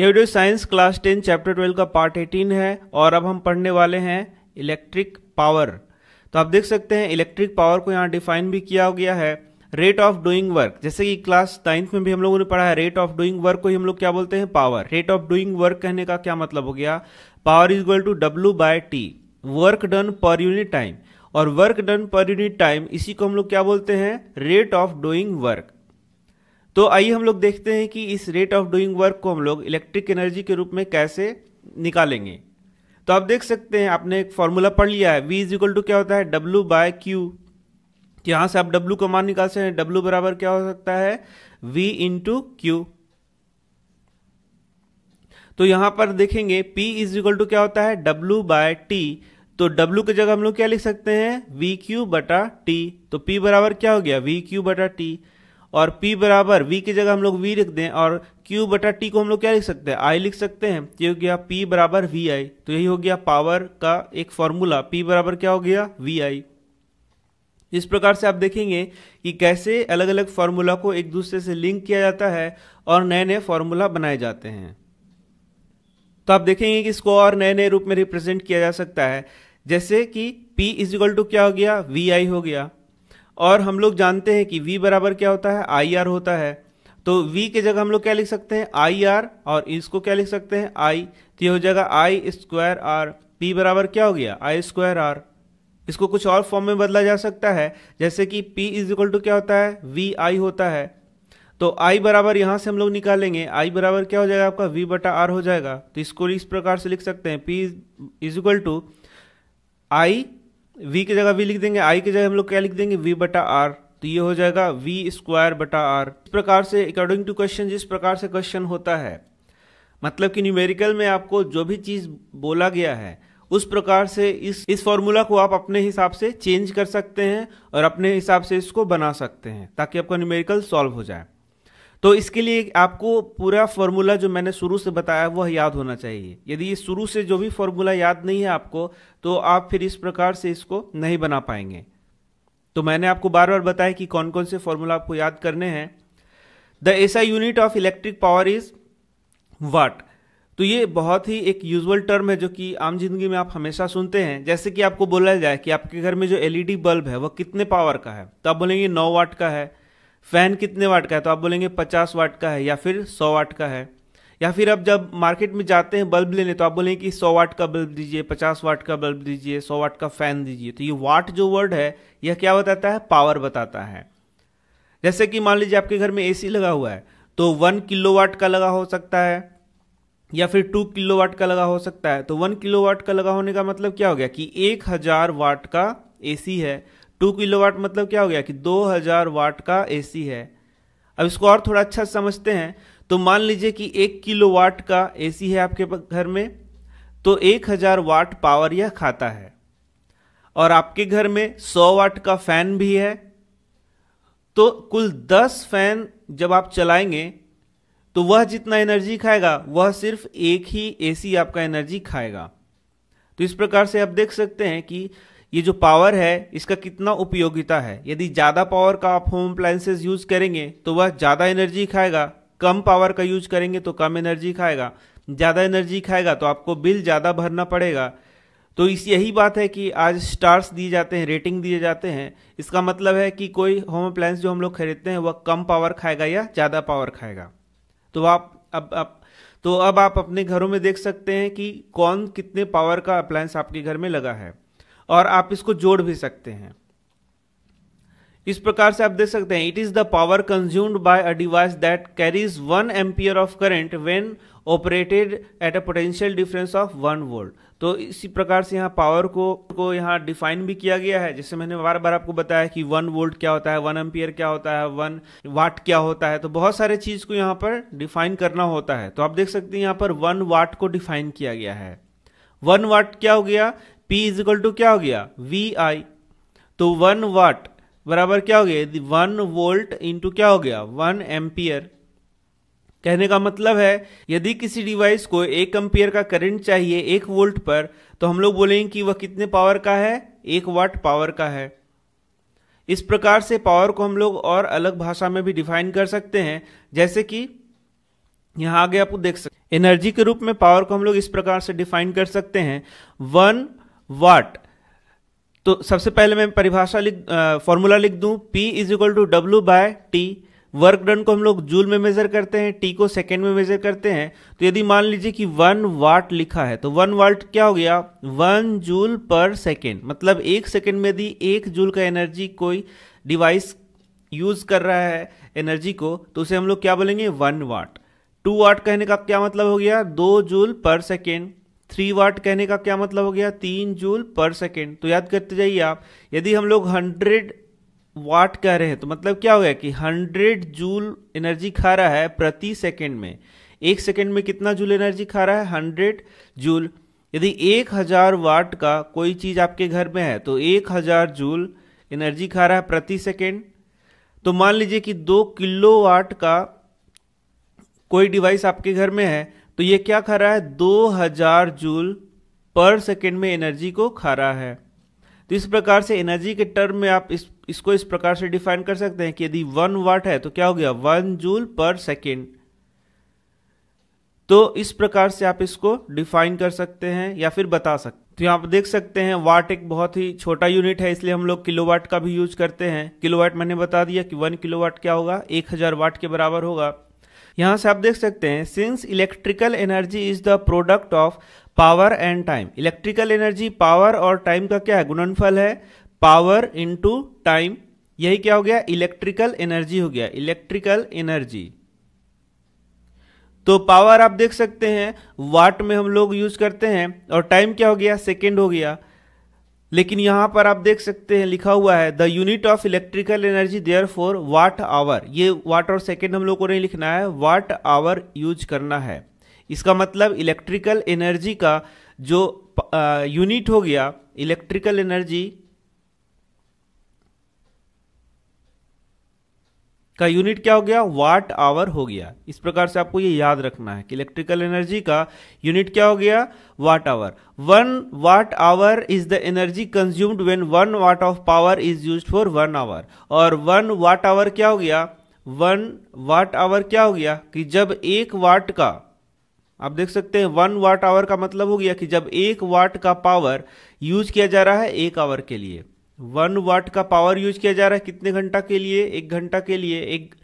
यह video science class ten chapter twelve का part eighteen है और अब हम पढ़ने वाले हैं इलेक्ट्रिक पावर तो आप देख सकते हैं इलेक्ट्रिक पावर को यहाँ डिफाइन भी किया गया है रेट ऑफ डूइंग वर्क जैसे कि क्लास नाइन्थ में भी हम लोगों ने पढ़ा है रेट ऑफ डूइंग वर्क को ही हम लोग क्या बोलते हैं power rate of doing work कहने का क्या मतलब हो गया power is equal to W by T work done per unit time और work done per unit time इसी को हम लोग क्या बोलते हैं रेट ऑफ डूइंग वर्क तो आइए हम लोग देखते हैं कि इस रेट ऑफ डूइंग वर्क को हम लोग इलेक्ट्रिक एनर्जी के रूप में कैसे निकालेंगे तो आप देख सकते हैं आपने एक फॉर्मूला पढ़ लिया है वी इज इक्वल टू क्या होता है डब्ल्यू बाय क्यू यहां से आप डब्ल्यू का मान निकाल सकते हैं डब्ल्यू बराबर क्या हो सकता है वी इंटू क्यू तो यहां पर देखेंगे पी इज इक्वल टू क्या होता है डब्ल्यू बाय टी तो W की जगह हम लोग क्या लिख सकते हैं वी क्यू बटा टी तो P बराबर क्या हो गया वी क्यू बटा टी और P बराबर V की जगह हम लोग V लिख दें और Q बटा T को हम लोग क्या लिख सकते हैं I लिख सकते हैं ये हो गया P बराबर वी आई तो यही हो गया पावर का एक फॉर्मूला P बराबर क्या हो गया वी आई इस प्रकार से आप देखेंगे कि कैसे अलग अलग फॉर्मूला को एक दूसरे से लिंक किया जाता है और नए नए फॉर्मूला बनाए जाते हैं तो आप देखेंगे कि इसको और नए नए रूप में रिप्रेजेंट किया जा सकता है जैसे कि पी इज इक्वल टू क्या हो गया वी आई हो गया और हम लोग जानते हैं कि V बराबर क्या होता है आई आर होता है तो V के जगह हम लोग क्या लिख सकते हैं आई आर और इसको क्या लिख सकते हैं आई तो ये हो जाएगा आई स्क्वायर आर पी बराबर क्या हो गया आई स्क्वायर आर इसको कुछ और फॉर्म में बदला जा सकता है जैसे कि P इज इक्वल टू क्या होता है वी आई होता है तो I बराबर यहाँ से हम लोग निकालेंगे I बराबर क्या हो जाएगा आपका V बटा आर हो जाएगा तो इसको इस प्रकार से लिख सकते हैं P is equal to I V की जगह वी लिख देंगे आई की जगह हम लोग क्या लिख देंगे वी बटा आर तो ये हो जाएगा वी स्क्वायर बटा आर इस प्रकार से अकॉर्डिंग टू क्वेश्चन जिस प्रकार से क्वेश्चन होता है मतलब कि न्यूमेरिकल में आपको जो भी चीज़ बोला गया है उस प्रकार से इस इस फॉर्मूला को आप अपने हिसाब से चेंज कर सकते हैं और अपने हिसाब से इसको बना सकते हैं ताकि आपका न्यूमेरिकल सॉल्व हो जाए तो इसके लिए आपको पूरा फॉर्मूला जो मैंने शुरू से बताया वह याद होना चाहिए यदि शुरू से जो भी फॉर्मूला याद नहीं है आपको तो आप फिर इस प्रकार से इसको नहीं बना पाएंगे तो मैंने आपको बार बार बताया कि कौन कौन से फॉर्मूला आपको याद करने हैं द ऐसा unit of electric power is watt तो ये बहुत ही एक यूजुअल टर्म है जो कि आम जिंदगी में आप हमेशा सुनते हैं जैसे कि आपको बोला जाए कि आपके घर में जो एलईडी बल्ब है वह कितने पावर का है तो आप बोलेंगे नौ वाट का है फैन कितने वाट का है तो आप बोलेंगे पचास वाट का है या फिर सौ वाट का है या फिर आप जब मार्केट में जाते हैं बल्ब लेने तो आप बोलेंगे कि सौ वाट का बल्ब दीजिए पचास वाट का बल्ब दीजिए सौ वाट का फैन दीजिए तो ये वाट जो वर्ड है यह क्या बताता है पावर बताता है जैसे कि मान लीजिए आपके घर में ए लगा हुआ है तो वन किलो वाट का लगा हो सकता है या फिर टू किलो वाट का लगा हो सकता है तो वन किलो वाट का लगा होने का मतलब क्या हो गया कि एक हजार वाट का एसी है टू किलो वाट मतलब क्या हो गया कि दो हजार वाट का एसी है अब इसको और थोड़ा अच्छा समझते हैं तो मान लीजिए कि एक किलो वाट का एसी है आपके घर में तो एक हजार वाट पावर यह खाता है और आपके घर में सौ वाट का फैन भी है तो कुल दस फैन जब आप चलाएंगे तो वह जितना एनर्जी खाएगा वह सिर्फ एक ही एसी आपका एनर्जी खाएगा तो इस प्रकार से आप देख सकते हैं कि ये जो पावर है इसका कितना उपयोगिता है यदि ज़्यादा पावर का आप होम अप्लाइंसेज यूज़ करेंगे तो वह ज़्यादा एनर्जी खाएगा कम पावर का यूज करेंगे तो कम एनर्जी खाएगा ज़्यादा एनर्जी खाएगा तो आपको बिल ज़्यादा भरना पड़ेगा तो इस यही बात है कि आज स्टार्स दिए जाते हैं रेटिंग दिए जाते हैं इसका मतलब है कि कोई होम अप्लायंस जो हम लोग खरीदते हैं वह कम पावर खाएगा या ज़्यादा पावर खाएगा तो आप अब आप तो अब आप अपने घरों में देख सकते हैं कि कौन कितने पावर का अप्लायंस आपके घर में लगा है और आप इसको जोड़ भी सकते हैं इस प्रकार से आप देख सकते हैं it is the power consumed by a device that carries one ampere of current when operated at a potential difference of one volt तो इसी प्रकार से यहाँ पावर को को यहाँ डिफाइन भी किया गया है जैसे मैंने बार बार आपको बताया कि वन वोल्ट क्या होता है वन एम्पियर क्या होता है वन वाट क्या होता है तो बहुत सारे चीज को यहाँ पर डिफाइन करना होता है तो आप देख सकते हैं यहाँ पर वन वाट को डिफाइन किया गया है वन वाट क्या हो गया P इज इक्वल टू क्या हो गया वी आई तो वन वाट बराबर क्या हो गया वन वोल्ट इंटू क्या हो गया वन एम्पियर कहने का मतलब है यदि किसी डिवाइस को एक एम्पियर का करंट चाहिए एक वोल्ट पर तो हम लोग बोलेंगे कि वह कितने पावर का है एक वाट पावर का है इस प्रकार से पावर को हम लोग और अलग भाषा में भी डिफाइन कर सकते हैं जैसे कि यहां आगे आप देख सकते एनर्जी के रूप में पावर को हम लोग इस प्रकार से डिफाइन कर सकते हैं वन वाट तो सबसे पहले मैं परिभाषा लिख फॉर्मूला लिख दूं P is equal to W by T work done को हम लोग जूल में मेजर करते हैं टी को सेकेंड में मेजर करते हैं तो यदि मान लीजिए कि वन वाट लिखा है तो वन वाट क्या हो गया वन जूल पर सेकेंड मतलब एक सेकेंड में यदि एक जूल का एनर्जी कोई डिवाइस यूज कर रहा है एनर्जी को तो उसे हम लोग क्या बोलेंगे वन वाट टू वाट कहने का क्या मतलब हो गया दो जूल पर सेकेंड थ्री वाट कहने का क्या मतलब हो गया तीन जूल पर सेकेंड तो याद करते जाइए आप यदि हम लोग हंड्रेड वाट कह रहे हैं तो मतलब क्या हो गया कि हंड्रेड जूल एनर्जी खा रहा है प्रति सेकेंड में एक सेकेंड में कितना जूल एनर्जी खा रहा है हंड्रेड जूल यदि एक हजार वाट का कोई चीज आपके घर में है तो एक हजार जूल एनर्जी खा रहा है प्रति सेकेंड तो मान लीजिए कि दो किलो वाट का कोई डिवाइस आपके घर में है तो ये क्या खा रहा है 2000 जूल पर सेकेंड में एनर्जी को खा रहा है तो इस प्रकार से एनर्जी के टर्म में आप इस इसको इस प्रकार से डिफाइन कर सकते हैं कि यदि वन वाट है तो क्या हो गया वन जूल पर सेकेंड तो इस प्रकार से आप इसको डिफाइन कर सकते हैं या फिर बता सकते तो यहाँ आप देख सकते हैं वाट एक बहुत ही छोटा यूनिट है इसलिए हम लोग किलोवाट का भी यूज करते हैं किलोवाट मैंने बता दिया कि वन किलोवाट क्या होगा एक हजार वाट के बराबर होगा यहाँ से आप देख सकते हैं since electrical energy is the product of power and time electrical energy power और टाइम का क्या है गुणनफल है पावर इंटू टाइम यही क्या हो गया इलेक्ट्रिकल एनर्जी हो गया इलेक्ट्रिकल एनर्जी तो पावर आप देख सकते हैं वाट में हम लोग यूज करते हैं और टाइम क्या हो गया सेकेंड हो गया लेकिन यहां पर आप देख सकते हैं लिखा हुआ है the unit of electrical energy therefore watt hour ये वाट और सेकेंड हम लोग को नहीं लिखना है वाट आवर यूज करना है इसका मतलब इलेक्ट्रिकल एनर्जी का जो यूनिट हो गया इलेक्ट्रिकल एनर्जी का यूनिट क्या हो गया वाट आवर हो गया इस प्रकार से आपको ये याद रखना है कि इलेक्ट्रिकल एनर्जी का यूनिट क्या हो गया watt hour one watt hour is the energy consumed when one watt of power is use for one hour और वन वाट आवर क्या हो गया वन वाट आवर क्या हो गया कि जब एक वाट का आप देख सकते हैं वन वाट आवर का मतलब हो गया कि जब एक वाट का पावर यूज किया जा रहा है एक आवर के लिए वन वाट का पावर यूज किया जा रहा है कितने घंटा के लिए एक घंटा के लिए एक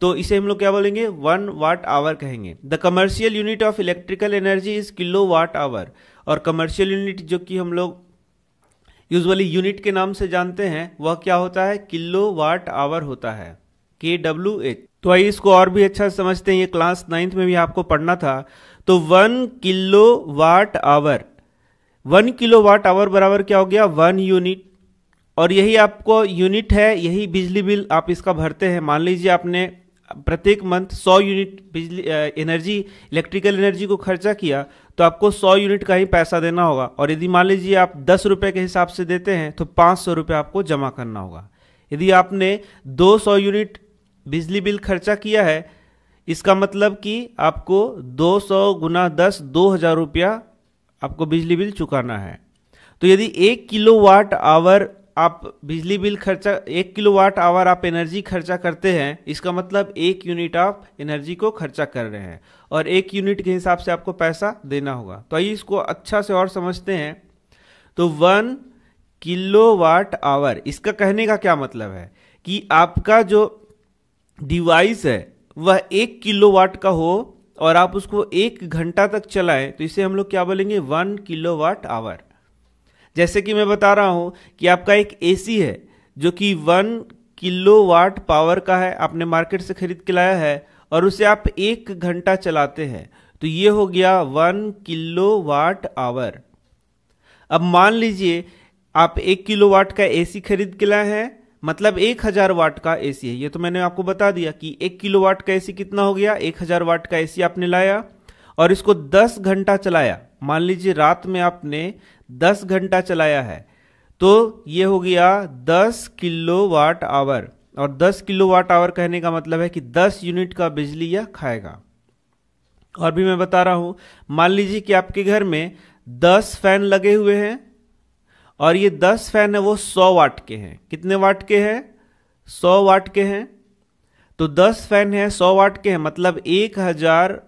तो इसे हम लोग क्या बोलेंगे वन वाट आवर कहेंगे the commercial unit of electrical energy is kilowatt hour और कमर्शियल यूनिट जो कि हम लोग यूजली यूनिट के नाम से जानते हैं वह क्या होता है किलो वाट आवर होता है के डब्ल्यू एच तो आइए इसको और भी अच्छा समझते हैं ये क्लास नाइन्थ में भी आपको पढ़ना था तो one kilowatt hour one kilowatt hour बराबर क्या हो गया वन यूनिट और यही आपको यूनिट है यही बिजली बिल आप इसका भरते हैं मान लीजिए आपने प्रत्येक मंथ 100 यूनिट बिजली एनर्जी इलेक्ट्रिकल एनर्जी को खर्चा किया तो आपको 100 यूनिट का ही पैसा देना होगा और यदि मान लीजिए आप दस रुपये के हिसाब से देते हैं तो पाँच सौ रुपये आपको जमा करना होगा यदि आपने 200 यूनिट बिजली बिल खर्चा किया है इसका मतलब कि आपको 200 सौ गुना दस दो हज़ार रुपया आपको बिजली बिल चुकाना है तो यदि एक किलो वाट आवर आप बिजली बिल खर्चा एक किलो वाट आवर आप एनर्जी खर्चा करते हैं इसका मतलब एक यूनिट आप एनर्जी को खर्चा कर रहे हैं और एक यूनिट के हिसाब से आपको पैसा देना होगा तो आइए इसको अच्छा से और समझते हैं तो वन किलो वाट आवर इसका कहने का क्या मतलब है कि आपका जो डिवाइस है वह एक किलो वाट का हो और आप उसको एक घंटा तक चलाएं तो इसे हम लोग क्या बोलेंगे वन किलो वाट आवर जैसे कि मैं बता रहा हूं कि आपका एक एसी है जो कि वन किलो वाट पावर का है आपने मार्केट से खरीद के लाया है और उसे आप एक घंटा चलाते हैं तो ये हो गया वन किलो वाट आवर अब मान लीजिए आप एक किलो वाट का एसी खरीद के लाए हैं मतलब एक हजार वाट का एसी है ये तो मैंने आपको बता दिया कि एक किलो वाट का एसी कितना हो गया एक हजार वाट का एसी आपने लाया और इसको दस घंटा चलाया मान लीजिए रात में आपने 10 घंटा चलाया है तो ये हो गया 10 किलो वाट आवर और 10 किलो वाट आवर कहने का मतलब है कि 10 यूनिट का बिजली यह खाएगा और भी मैं बता रहा हूं मान लीजिए कि आपके घर में 10 फैन लगे हुए हैं और ये 10 फैन है वो 100 वाट के हैं कितने वाट के हैं 100 वाट के हैं तो 10 फैन है 100 वाट के हैं मतलब 1000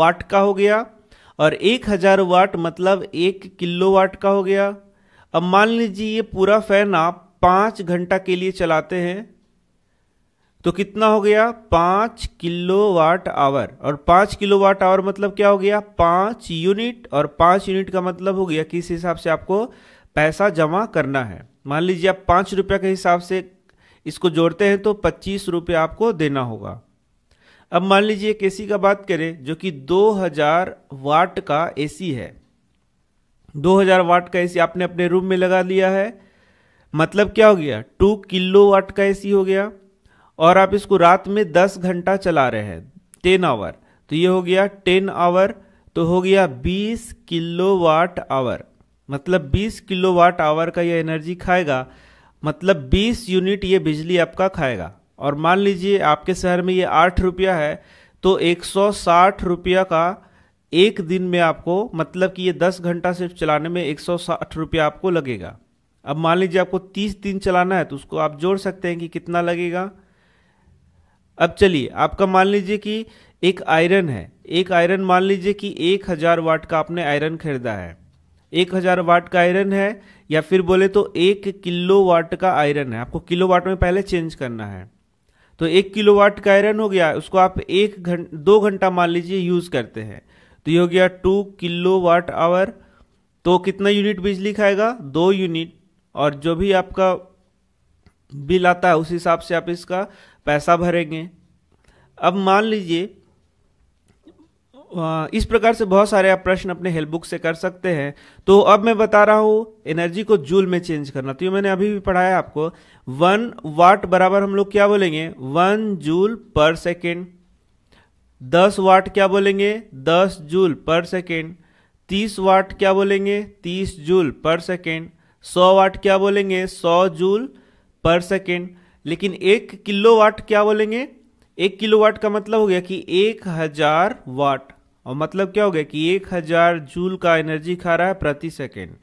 वाट का हो गया और एक हजार वाट मतलब एक किलो वाट का हो गया अब मान लीजिए ये पूरा फैन आप पांच घंटा के लिए चलाते हैं तो कितना हो गया पांच किलो वाट आवर और पांच किलो वाट आवर मतलब क्या हो गया पांच यूनिट और पांच यूनिट का मतलब हो गया किस हिसाब से आपको पैसा जमा करना है मान लीजिए आप पांच रुपया के हिसाब से इसको जोड़ते हैं तो पच्चीस रुपये आपको देना होगा अब मान लीजिए एक एसी का बात करें जो कि 2000 वाट का एसी है 2000 वाट का एसी आपने अपने रूम में लगा लिया है मतलब क्या हो गया 2 किलो वाट का एसी हो गया और आप इसको रात में 10 घंटा चला रहे हैं 10 आवर तो ये हो गया 10 आवर तो हो गया 20 किलो वाट आवर मतलब 20 किलो वाट आवर का ये एनर्जी खाएगा मतलब 20 यूनिट ये बिजली आपका खाएगा और मान लीजिए आपके शहर में ये आठ रुपया है तो एक सौ साठ रुपया का एक दिन में आपको मतलब कि ये दस घंटा सिर्फ चलाने में एक सौ साठ रुपया आपको लगेगा अब मान लीजिए आपको तीस दिन चलाना है तो उसको आप जोड़ सकते हैं कि कितना लगेगा अब चलिए आपका मान लीजिए कि एक आयरन है एक आयरन मान लीजिए कि एक हज़ार वाट का आपने आयरन खरीदा है एक हज़ार वाट का आयरन है या फिर बोले तो एक किलो वाट का आयरन है आपको किलो वाट में पहले चेंज करना है तो एक किलो वाट का आयरन हो गया उसको आप एक घंट दो घंटा मान लीजिए यूज करते हैं तो ये हो गया टू किलो वाट आवर तो कितना यूनिट बिजली खाएगा दो यूनिट और जो भी आपका बिल आता है उस हिसाब से आप इसका पैसा भरेंगे अब मान लीजिए इस प्रकार से बहुत सारे आप प्रश्न अपने हेल्प बुक से कर सकते हैं तो अब मैं बता रहा हूँ एनर्जी को जूल में चेंज करना तो ये मैंने अभी भी पढ़ाया आपको वन वाट बराबर हम लोग क्या बोलेंगे वन जूल पर सेकेंड दस वाट क्या बोलेंगे दस जूल पर सेकेंड तीस वाट क्या बोलेंगे तीस जूल पर सेकेंड सौ वाट क्या बोलेंगे सौ जूल पर सेकेंड लेकिन एक किलो वाट क्या बोलेंगे एक किलो वाट का मतलब हो गया कि एक हजार वाट और मतलब क्या हो गया कि एक हज़ार जूल का एनर्जी खा रहा है प्रति सेकेंड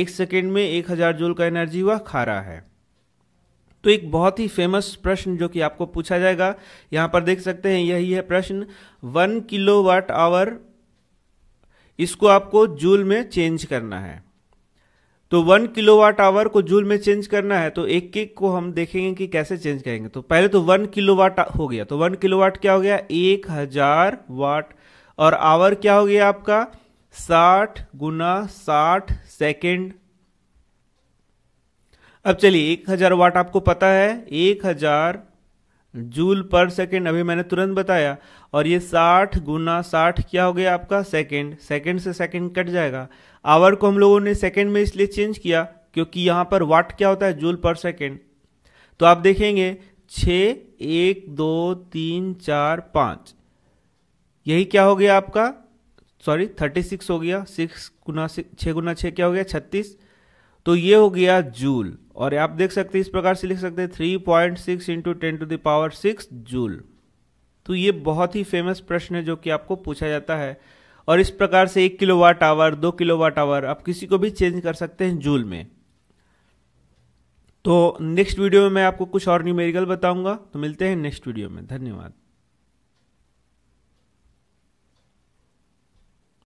एक सेकेंड में एक हज़ार जूल का एनर्जी वह खा रहा है तो एक बहुत ही फेमस प्रश्न जो कि आपको पूछा जाएगा यहां पर देख सकते हैं यही है प्रश्न वन किलो वाट आवर इसको आपको जूल में चेंज करना है तो वन किलो वाट आवर को जूल में चेंज करना है तो एक एक को हम देखेंगे कि कैसे चेंज करेंगे तो पहले तो वन किलो वाट हो गया तो वन किलो वाट क्या हो गया एक हजार वाट और आवर क्या हो गया आपका साठ गुना साठ सेकेंड अब चलिए एक हजार वाट आपको पता है एक हजार जूल पर सेकेंड अभी मैंने तुरंत बताया और ये साठ गुना साठ क्या हो गया आपका सेकेंड सेकेंड से सेकेंड कट जाएगा आवर को हम लोगों ने सेकेंड में इसलिए चेंज किया क्योंकि यहां पर वाट क्या होता है जूल पर सेकेंड तो आप देखेंगे छ एक दो तीन चार पांच यही क्या हो गया आपका सॉरी थर्टी सिक्स हो गया सिक्स गुना छः गुना छः क्या हो गया छत्तीस तो ये हो गया जूल और आप देख सकते हैं इस प्रकार से लिख सकते हैं three point six into ten to the power six joule तो ये बहुत ही फेमस प्रश्न है जो कि आपको पूछा जाता है और इस प्रकार से एक किलो वाट आवर दो किलो वाट आवर आप किसी को भी चेंज कर सकते हैं जूल में तो नेक्स्ट वीडियो में मैं आपको कुछ और न्यूमेरिकल बताऊंगा तो मिलते हैं नेक्स्ट वीडियो में धन्यवाद